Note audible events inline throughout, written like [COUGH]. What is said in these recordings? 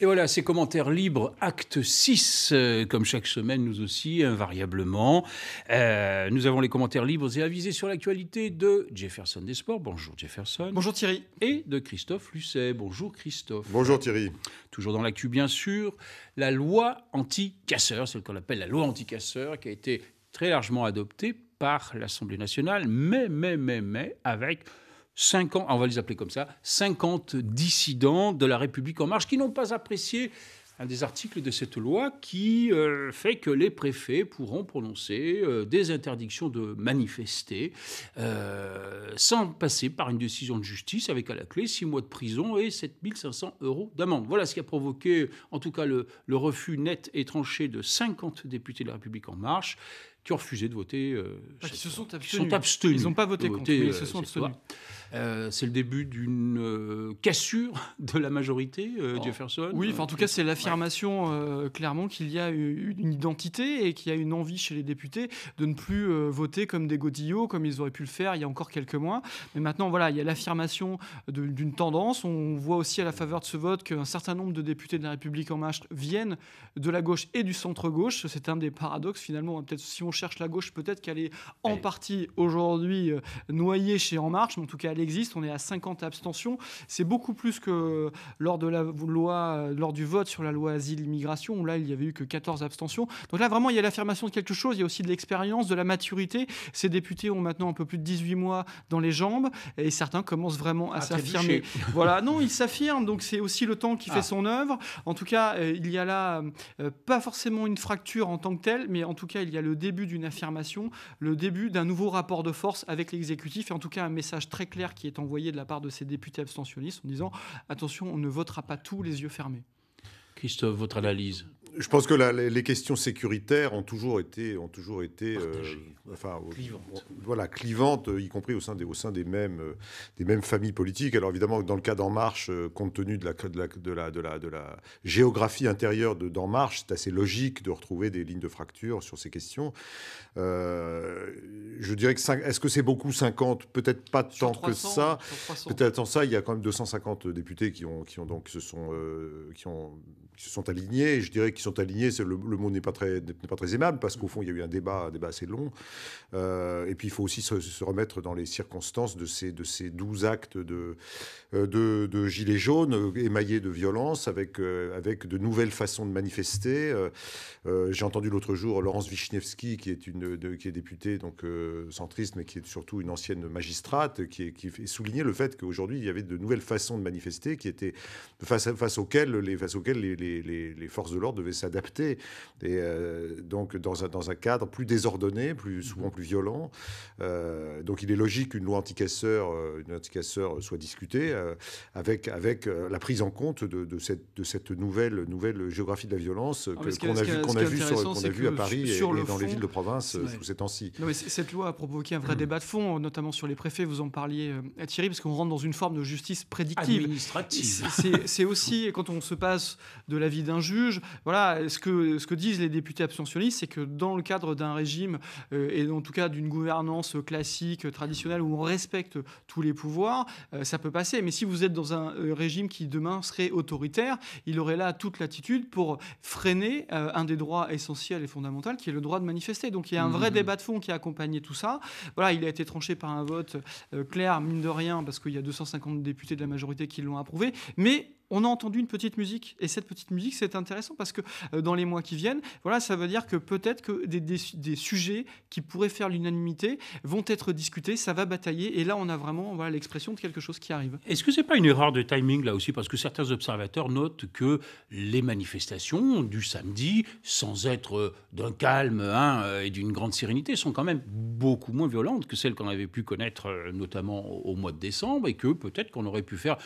Et voilà, ces commentaires libres, acte 6, euh, comme chaque semaine, nous aussi, invariablement. Euh, nous avons les commentaires libres et avisés sur l'actualité de Jefferson sports Bonjour Jefferson. Bonjour Thierry. Et de Christophe Lucet. Bonjour Christophe. Bonjour Thierry. Toujours dans l'actu, bien sûr, la loi anti-casseur, ce qu'on appelle la loi anti-casseur, qui a été très largement adoptée par l'Assemblée nationale, mais, mais, mais, mais, avec 50, ah, on va les appeler comme ça, 50 dissidents de la République en marche qui n'ont pas apprécié un des articles de cette loi qui euh, fait que les préfets pourront prononcer euh, des interdictions de manifester euh, sans passer par une décision de justice avec à la clé 6 mois de prison et 7500 euros d'amende. Voilà ce qui a provoqué en tout cas le, le refus net et tranché de 50 députés de la République en marche qui refusé de voter. Euh, ah, se sont abstenus. Ils n'ont pas voté, contre, mais euh, se sont abstenus. Euh, c'est le début d'une euh, cassure de la majorité, oh. Jefferson. Oui, en tout cas, c'est l'affirmation clairement qu'il y a une identité et qu'il y a une envie chez les députés de ne plus voter comme des godillots, comme ils auraient pu le faire il y a encore quelques mois. Mais maintenant, voilà, il y a l'affirmation d'une tendance. On voit aussi à la faveur de ce vote qu'un certain nombre de députés de la République en marche viennent de la gauche et du centre-gauche. C'est un des paradoxes, finalement. Peut-être si on cherche la gauche, peut-être qu'elle est en partie aujourd'hui euh, noyée chez En Marche, mais en tout cas, elle existe. On est à 50 abstentions. C'est beaucoup plus que euh, lors, de la loi, euh, lors du vote sur la loi asile-immigration, où là, il n'y avait eu que 14 abstentions. Donc là, vraiment, il y a l'affirmation de quelque chose. Il y a aussi de l'expérience, de la maturité. Ces députés ont maintenant un peu plus de 18 mois dans les jambes et certains commencent vraiment à ah, s'affirmer. [LAUGHS] voilà, non, ils s'affirment. Donc c'est aussi le temps qui fait ah. son œuvre. En tout cas, il y a là pas forcément une fracture en tant que telle, mais en tout cas, il y a le début d'une affirmation, le début d'un nouveau rapport de force avec l'exécutif, et en tout cas un message très clair qui est envoyé de la part de ces députés abstentionnistes en disant attention, on ne votera pas tout les yeux fermés. Christophe, votre analyse je pense que les questions sécuritaires ont toujours été, ont toujours été, euh, clivantes. voilà, clivantes, euh, y compris au sein des, au sein des mêmes, euh, des mêmes familles politiques. Alors évidemment, dans le cas d'En Marche, compte tenu de la, de la, géographie intérieure de d'En Marche, c'est assez logique de retrouver des lignes de fracture sur ces questions. je dirais que est-ce que c'est beaucoup 50 Peut-être pas tant que ça. Peut-être que ça, il y a quand même 250 députés qui ont, qui ont donc se sont, qui ont se sont alignés. je dirais qu'ils sont alignés, le, le mot n'est pas, très, pas très aimable, parce qu'au fond, il y a eu un débat, débat assez long. Euh, et puis, il faut aussi se, remettre dans les circonstances de ces, de ces 12 actes de, euh, de, de gilets jaunes euh, émaillés de violence, avec, avec de nouvelles façons de manifester. J'ai entendu l'autre jour Laurence Wisniewski, qui est, une, qui est députée donc, centriste, mais qui est surtout une ancienne magistrate, qui, est, qui soulignait le fait qu'aujourd'hui, il y avait de nouvelles façons de manifester qui étaient face, face auxquelles les, face auxquelles les les, forces de l'ordre devaient s'adapter. Et euh, donc, dans un, dans un cadre plus désordonné, plus, mhm. souvent plus violent. Euh, donc, il est logique qu'une loi anticasseur, euh, une soit discutée avec, avec la prise en compte de, cette, de cette nouvelle, nouvelle géographie de la violence ah, qu'on a, vu, a, vu à Paris et, dans les villes de province ces temps-ci. Cette loi a provoqué un vrai mm. débat de fond, notamment sur les préfets. Vous en parliez, Thierry, parce qu'on rentre dans une forme de justice prédictive. Administrative. C'est aussi, quand on se passe de l'avis d'un juge. Voilà, ce que, ce que disent les députés abstentionnistes, c'est que dans le cadre d'un régime, euh, et en tout cas d'une gouvernance classique, traditionnelle, où on respecte tous les pouvoirs, euh, ça peut passer. Mais si vous êtes dans un euh, régime qui demain serait autoritaire, il aurait là toute l'attitude pour freiner un des droits essentiels et fondamentaux, qui est le droit de manifester. Donc il y a un vrai mmh. débat de fond qui a accompagné tout ça. Voilà, il a été tranché par un vote clair, mine de rien, parce qu'il y a 250 députés de la majorité qui l'ont approuvé. Mais on a entendu une petite musique. Et cette petite musique, c'est intéressant parce que euh, dans les mois qui viennent, voilà, ça veut dire que peut-être que des, des, des, sujets qui pourraient faire l'unanimité vont être discutés, ça va batailler. Et là, on a vraiment voilà, l'expression de quelque chose qui arrive. Est-ce que ce n'est pas une erreur de timing là aussi Parce que certains observateurs notent que les manifestations du samedi, sans être euh, d'un calme hein, euh, et d'une grande sérénité, sont quand même beaucoup moins violentes que celles qu'on avait pu connaître, notamment au mois de décembre, et que peut-être qu'on aurait pu faire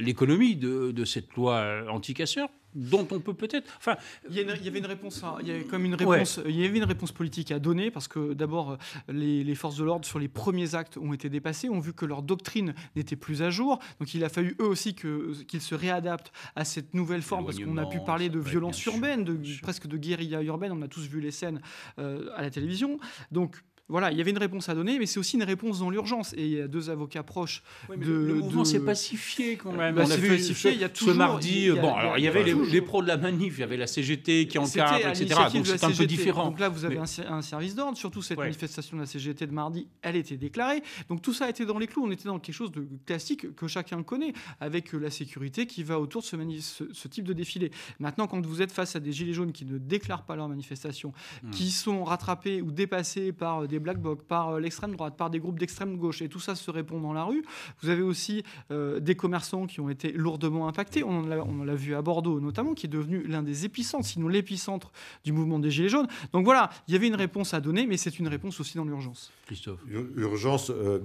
l'économie de, cette loi euh, anti casseur dont on peut peut-être. Enfin, il y, avait une réponse, il comme une réponse, il y avait une réponse politique à donner parce que d'abord euh, les, forces de l'ordre sur les premiers actes ont été dépassées, ont vu que leur doctrine n'était plus à jour, donc il a fallu eux aussi qu'ils se réadaptent à cette nouvelle forme parce qu'on a pu parler de violence urbaine, de, presque de guérilla urbaine, on a tous vu les scènes euh, à la télévision, donc voilà, il y avait une réponse à donner, mais c'est aussi une réponse dans l'urgence. Et il y a deux avocats proches de. Le mouvement s'est pacifié quand même. Bah, on a vu il y ce mardi. bon, alors il y avait les, pros de la manif, il y avait la CGT qui encadre, etc. Donc c'est un peu différent. Donc là, vous avez un, service d'ordre. Surtout cette manifestation de la CGT de mardi, elle était déclarée. Donc tout ça a été dans les clous. On était dans quelque chose de classique que chacun connaît, avec euh, la sécurité qui va autour de ce, type de défilé. Maintenant, quand vous êtes face à des gilets jaunes qui ne déclarent pas leur manifestation, hmm. qui sont rattrapés ou dépassés par euh, des black Box, par euh, l'extrême droite, par des groupes d'extrême gauche, et tout ça se répond dans la rue. Vous avez aussi euh, des commerçants qui ont été lourdement impactés. On l'a vu à Bordeaux notamment, qui est devenu l'un des épicentres, sinon l'épicentre du mouvement des Gilets jaunes. Donc voilà, il y avait une réponse à donner, mais c'est une réponse aussi dans l'urgence. Christophe. Urgence. Euh,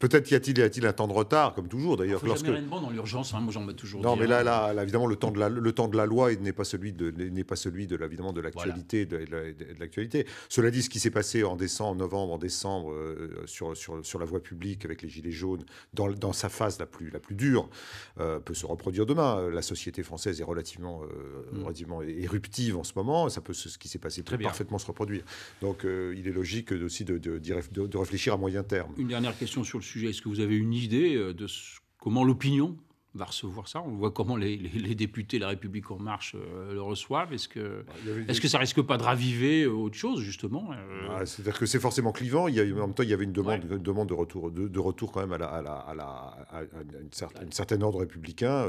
Peut-être y a-t-il un temps de retard, comme toujours d'ailleurs. lorsque... jamais dans l'urgence, hein, moi j'en toujours Non, mais hein. là, là, évidemment, le temps de la, le temps de la loi n'est pas celui de, n'est pas celui de, évidemment, de l'actualité, de, l'actualité. Cela dit, ce qui s'est passé en décembre, en novembre, en décembre, euh, sur, sur, sur, la voie publique avec les gilets jaunes, dans, dans sa phase la plus, la plus dure, euh, peut se reproduire demain. Euh, la société française est relativement, mm. relativement éruptive en ce moment, ça peut, ce qui s'est passé Très parfaitement se reproduire. Donc, il est logique aussi de, de, de réfléchir à moyen terme. Une dernière question sur le est-ce que vous avez une idée euh, de comment l'opinion va recevoir ça On voit comment les, les, les, députés La République En Marche euh, le reçoivent. Est-ce que, bah, est-ce que ça risque pas de raviver euh, autre chose, justement euh bah, C'est-à-dire que c'est forcément clivant. Il y en même temps, il y avait une demande, une demande de, retour, de, retour quand même à, la, à, une, certaine, ordre républicain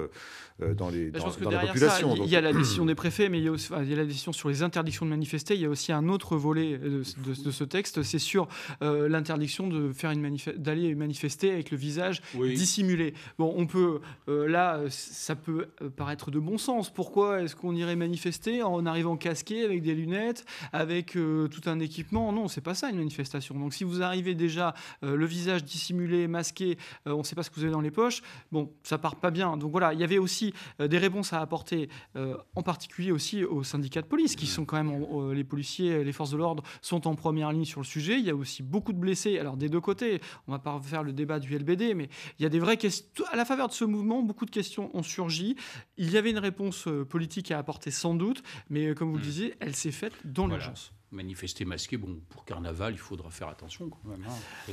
dans, les, bah, dans, la population. Il y, a la décision [CLEARS THROAT] des préfets, mais il y, a aussi, la décision sur les interdictions de manifester. Il y a aussi un autre volet de, ce texte, c'est sur l'interdiction de faire une d'aller manifester avec le visage dissimulé. Bon, on peut euh, là, euh, ça peut euh, paraître de bon sens. Pourquoi est-ce qu'on irait manifester en arrivant casqué, avec des lunettes, avec tout un équipement Non, c'est pas ça une manifestation. Donc si vous arrivez déjà le visage dissimulé, masqué, on ne sait pas ce que vous avez dans les poches, bon, ça part pas bien. Donc voilà, il y avait aussi des réponses à apporter, en particulier aussi aux syndicats de police, qui sont quand même les policiers, les forces de l'ordre sont en première ligne sur le sujet. Il y a aussi beaucoup de blessés, alors des deux côtés. On ne va pas faire le débat du LBD, mais il y a des vraies questions à la faveur de ce mouvement beaucoup de questions ont surgi. Il y avait une réponse euh, politique à apporter sans doute, mais euh, comme vous le mm. disiez, elle s'est faite dans l'urgence manifester masqué, bon, pour carnaval, il faudra faire attention quand même.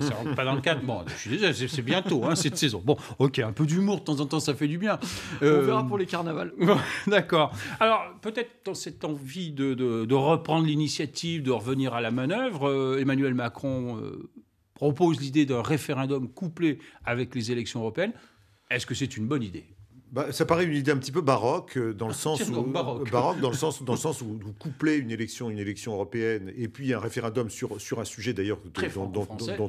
Hein. rentre pas dans le cadre. Bon, je suis désolé, c'est bientôt, hein, cette saison. Bon, ok, un peu d'humour de temps en temps, ça fait du bien. On euh, verra pour les carnavals. [LAUGHS] D'accord. Alors, peut-être dans cette envie de, reprendre l'initiative, de revenir à la manœuvre, Emmanuel Macron propose l'idée d'un référendum couplé avec les élections européennes. Est-ce que c'est une bonne idée bah, ça paraît une idée un petit peu baroque euh, dans le ah, sens où baroque. dans le sens dans le [LAUGHS] sens où vous couplez une élection une élection européenne et puis un référendum sur sur un sujet d'ailleurs dont,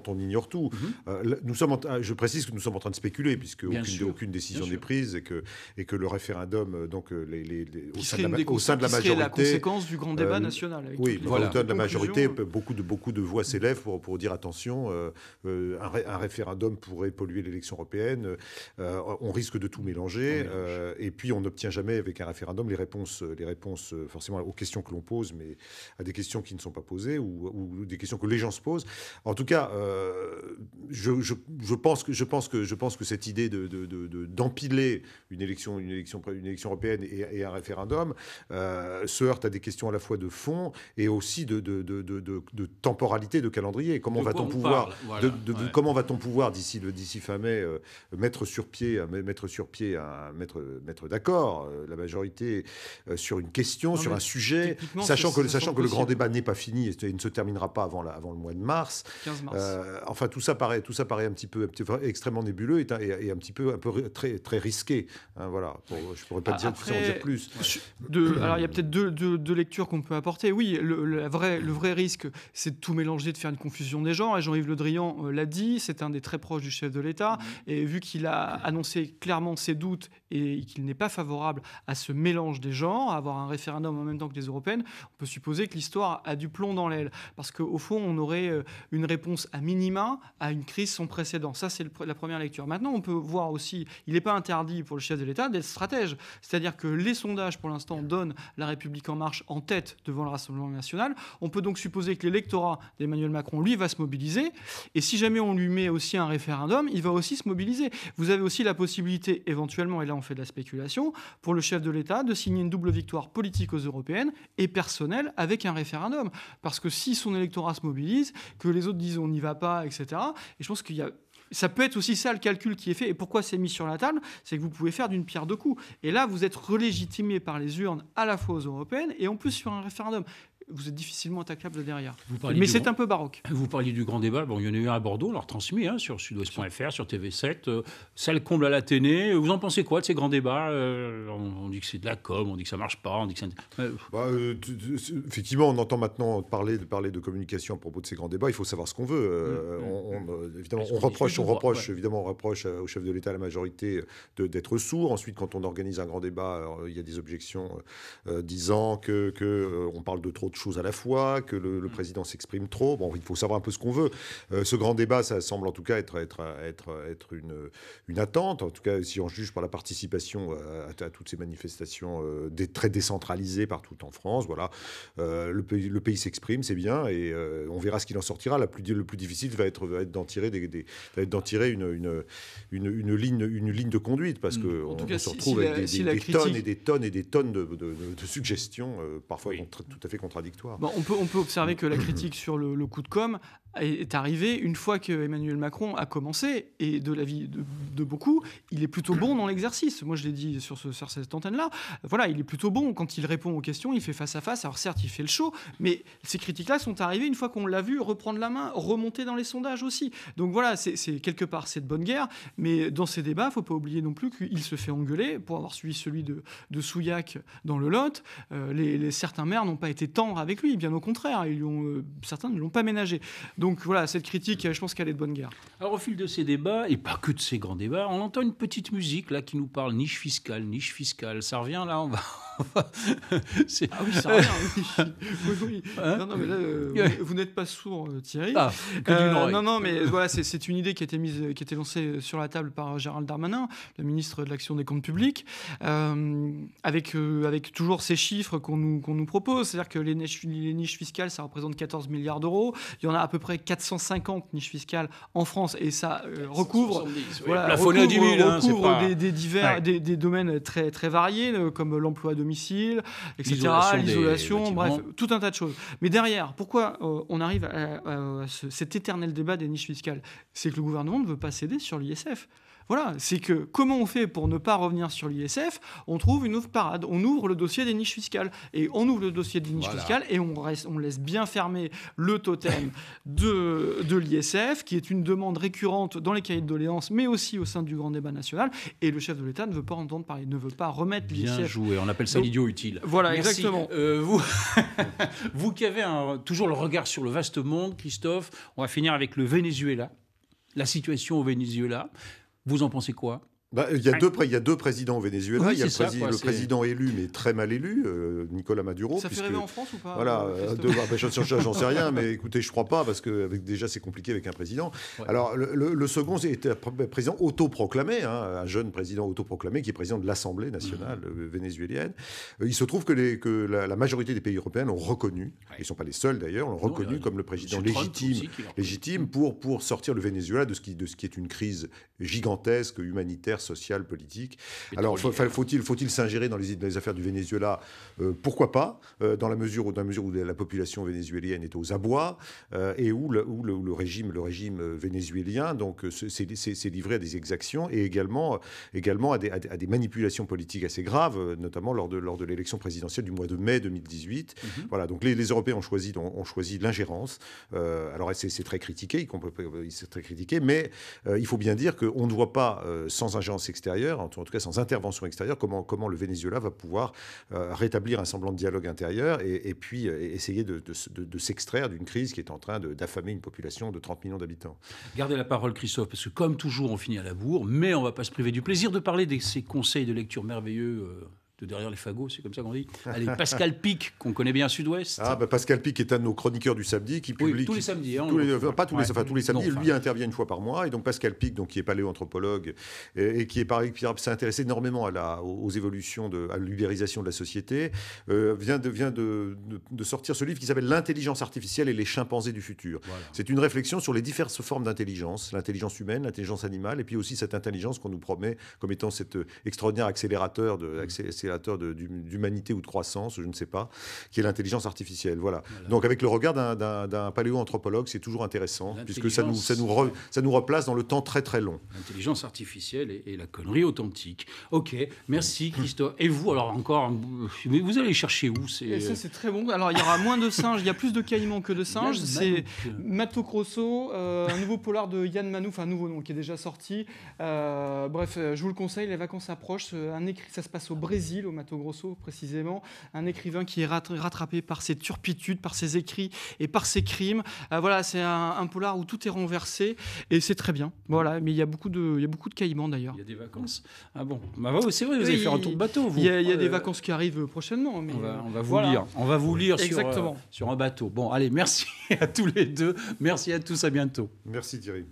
on ignore tout. Mhm. Euh, nous sommes je précise que nous sommes en train de spéculer puisque aucune, décision n'est prise et que et que le référendum euh, donc les, au, sein de, la, majorité... sein la, la conséquence du grand débat national. oui, au sein de la majorité beaucoup de beaucoup de voix s'élèvent pour pour dire attention un, référendum pourrait polluer l'élection européenne on risque de tout mélanger euh, et puis, on n'obtient jamais avec un référendum les réponses, euh, les réponses euh, forcément aux questions que l'on pose, mais à des questions qui ne sont pas posées ou, des questions que les gens se posent. En tout cas, je, pense que je pense que je pense que cette idée de, d'empiler une élection, une élection, une élection européenne et, un référendum se heurte à des questions à la fois de fond et aussi de, de, temporalité, de calendrier. Comment va-t-on pouvoir, comment va-t-on pouvoir d'ici le d'ici fin mai mettre sur pied, mettre sur pied un mettre, d'accord euh, la majorité euh, sur une question, sur un sujet, sachant que, sachant que le grand débat n'est pas fini et ne se terminera pas avant, la, avant le mois de mars. Euh, enfin, tout ça paraît, tout ça paraît un petit peu, extrêmement nébuleux et, un petit peu, un peu très, très risqué. Hein, voilà. je ne pourrais pas ah, dire, plus. De, alors, il y a peut-être deux, lectures qu'on peut apporter. Oui, le, le vrai risque, c'est de tout mélanger, de faire une confusion des genres. Et Jean-Yves Le Drian l'a dit, c'est un des très proches du chef de l'État. Mm-hmm. Et vu qu'il a annoncé clairement ses doutes et qu'il n'est pas favorable à ce mélange des genres, à avoir un référendum en même temps que les européennes, on peut supposer que l'histoire a du plomb dans l'aile. Parce qu'au fond, on aurait euh, une réponse à minima à une crise sans précédent. Ça, c'est la première lecture. Maintenant, on peut voir aussi, il n'est pas interdit pour le chef de l'État d'être stratège. C'est-à-dire que les sondages, pour l'instant, donnent la République en marche en tête devant le Rassemblement national. On peut donc supposer que l'électorat d'Emmanuel Macron, lui, va se mobiliser. Et si jamais on lui met aussi un référendum, il va aussi se mobiliser. Vous avez aussi la possibilité, éventuellement, et là on fait de la spéculation, pour le chef de l'État de signer une double victoire politique aux européennes et personnelle avec un référendum. Parce que si son électorat se mobilise, que les autres disent on n'y va pas, etc., et je pense qu'il y a ça peut être aussi ça le calcul qui est fait. Et pourquoi c'est mis sur la table C'est que vous pouvez faire d'une pierre deux coups. Et là, vous êtes relégitimé par les urnes à la fois aux européennes et en plus sur un référendum vous êtes difficilement attaquable derrière. Mais c'est un peu baroque. Vous parliez du grand débat. Bon, il y en a eu un à Bordeaux, on l'a retransmis hein, sur sudouest.fr, sur TV7. celle euh, comble à la Vous en pensez quoi de ces grands débats euh, on, dit que c'est de la com, on dit que ça marche pas, on effectivement, on entend maintenant parler, parler de communication à propos de ces grands débats. Il faut savoir ce qu'on veut. évidemment, on reproche, on reproche, évidemment, on reproche au chef de l'État, à la majorité, d'être sourd. Ensuite, quand on organise un grand débat, euh, il y a des objections disant que, que parle de trop de choses à la fois, que le, mm. président s'exprime trop. Bon, il faut savoir un peu ce qu'on veut. Euh, ce grand débat, ça semble en tout cas être, être, être, être une, une attente. En tout cas, si on juge par la participation à, toutes ces manifestations euh, des, très décentralisées partout en France, voilà, euh, le pays, le pays s'exprime, c'est bien, et on verra ce qu'il en sortira. La plus, le plus difficile va être, d'en tirer, des, d'en tirer une, une, une, une, ligne, une ligne de conduite, parce que on, se retrouve avec des, tonnes et des tonnes et des tonnes de, de, suggestions, parfois tout à fait contradictoires on, peut, observer que la critique sur le coup de com' est arrivé une fois que Emmanuel Macron a commencé, et de l'avis de, de, beaucoup, il est plutôt bon dans l'exercice. Moi, je l'ai dit sur, ce, sur cette antenne-là. Voilà, il est plutôt bon quand il répond aux questions, il fait face à face. Alors certes, il fait le show, mais ces critiques-là sont arrivées une fois qu'on l'a vu reprendre la main, remonter dans les sondages aussi. Donc voilà, c'est quelque part cette bonne guerre, mais dans ces débats, il ne faut pas oublier non plus qu'il se fait engueuler pour avoir suivi celui de, Souillac dans le Lot. Euh, les, certains maires n'ont pas été tendres avec lui, bien au contraire, ils euh, certains ne l'ont pas ménagé. Donc voilà, cette critique, je pense qu'elle est de bonne guerre. Alors au fil de ces débats, et pas que de ces grands débats, on entend une petite musique là qui nous parle niche fiscale, niche fiscale. Ça revient là, on va, oui, non, mais là, euh, vous, n'êtes pas sourd, euh, Thierry. Ah, euh, non, non, mais voilà, c'est, une idée qui a été mise, qui a été lancée sur la table par Gérald Darmanin, le ministre de l'Action des Comptes Publics, avec avec toujours ces chiffres qu'on nous qu'on nous propose, c'est-à-dire que les niches, fiscales, ça représente 14 milliards d'euros. Il y en a à peu près 450 niches fiscales en France, et ça recouvre, hein, des, divers, des, domaines très très variés, comme l'emploi de domicile, etc. L'isolation, bref, tout un tas de choses. Mais derrière, pourquoi euh, on arrive à, cet éternel débat des niches fiscales C'est que le gouvernement ne veut pas céder sur l'ISF. Voilà, c'est que comment on fait pour ne pas revenir sur l'ISF On trouve une ouvre parade, on ouvre le dossier des niches fiscales. Et on ouvre le dossier des niches fiscales et on, laisse bien fermer le totem de, l'ISF, qui est une demande récurrente dans les cahiers de doléances, mais aussi au sein du grand débat national. Et le chef de l'État ne veut pas entendre parler, ne veut pas remettre l'ISF. Bien joué, on appelle ça l'idiot utile. Voilà, exactement. Euh, vous, [LAUGHS] vous qui avez toujours le regard sur le vaste monde, Christophe, on va finir avec le Venezuela la situation au Venezuela. Vous en pensez quoi bah, il, y a ah. deux, il y a deux présidents vénézuéliens. il y a le, président élu, mais très mal élu, euh, Nicolas Maduro. Ça fait rêver en France ou pas Voilà, euh, euh, j'en sais rien, mais écoutez, je crois pas, parce que déjà, c'est compliqué avec un président. Alors, le, second, c'est un président autoproclamé, hein, un jeune président autoproclamé qui est président de l'Assemblée nationale mmh. vénézuélienne. Il se trouve que, les, que la, majorité des pays européens l'ont reconnu, ils ne sont pas les seuls d'ailleurs, l'ont reconnu comme le président légitime, légitime pour, pour sortir le Venezuela de ce, de ce qui est une crise gigantesque, humanitaire sociale, politique. Alors, faut-il faut s'ingérer dans les, affaires du Venezuela euh, Pourquoi pas, euh, dans, la mesure, où, dans la mesure où la population vénézuélienne est aux abois euh, et où, le, régime, le régime vénézuélien s'est livré à des exactions et également, également à, des, manipulations politiques assez graves, notamment lors de, lors de l'élection présidentielle du mois de mai 2018. Mhm. Voilà, donc les, Européens ont choisi, ont, choisi l'ingérence. alors, c'est très critiqué, c'est très critiqué, mais il faut bien dire qu'on ne voit pas sans ingérence extérieure, en tout cas sans intervention extérieure, comment, comment le Venezuela va pouvoir euh, rétablir un semblant de dialogue intérieur et, puis euh, essayer de s'extraire d'une crise qui est en train d'affamer une population de 30 millions d'habitants. Gardez la parole, Christophe, parce que comme toujours, on finit à la bourre, mais on ne va pas se priver du plaisir de parler de ces conseils de lecture merveilleux euh, de derrière les fagots, c'est comme ça qu'on dit. [LAUGHS] Allez, Pascal Pic, qu'on connaît bien Sud-Ouest. Ah, bah, Pascal Pic est un de nos chroniqueurs du samedi qui publie. tous les samedis. Hein, pas tous les, samedis. lui intervient une fois par mois. Et donc, Pascal Pic, donc, qui est paléoanthropologue et, qui, est, pareil, s'intéresse énormément à la, aux évolutions, de, à l'ubérisation de la société, euh, vient, de, vient de, sortir ce livre qui s'appelle L'intelligence artificielle et les chimpanzés du futur. C'est une réflexion sur les diverses formes d'intelligence, l'intelligence humaine, l'intelligence animale, et puis aussi cette intelligence qu'on nous promet comme étant cet euh, extraordinaire accélérateur de accélérateur d'humanité ou de croissance, je ne sais pas, qui est l'intelligence artificielle. Voilà. Donc avec le regard d'un paléo-anthropologue, c'est toujours intéressant, puisque ça nous, ça, nous ça nous replace dans le temps très très long. L'intelligence artificielle et, la connerie authentique. Ok, merci Christophe. Et vous, alors encore, vous allez chercher où Ça c'est très bon. Alors il y aura moins de singes, il y a plus de caïmans que de singes. C'est Mato Crosso euh, un nouveau polar de Yann Manouf, un nouveau nom qui est déjà sorti. Euh, bref, euh, je vous le conseille, les vacances approchent. Un écrit, ça se passe au Brésil au Mato Grosso précisément, un écrivain qui est rattrapé par ses turpitudes, par ses écrits et par ses crimes. Euh, voilà, c'est un, polar où tout est renversé et c'est très bien. Voilà, mais il y a beaucoup de, il y beaucoup de caïmans d'ailleurs. Il y a des vacances. Ah bon, bah, c'est vrai, vous allez faire un tour de bateau. Il y a, des vacances qui arrivent euh, prochainement. Euh, on, va, vous lire. On va vous lire sur un bateau. Bon, allez, [LAUGHS] merci à tous les deux. Merci à tous. À bientôt. Merci Thierry.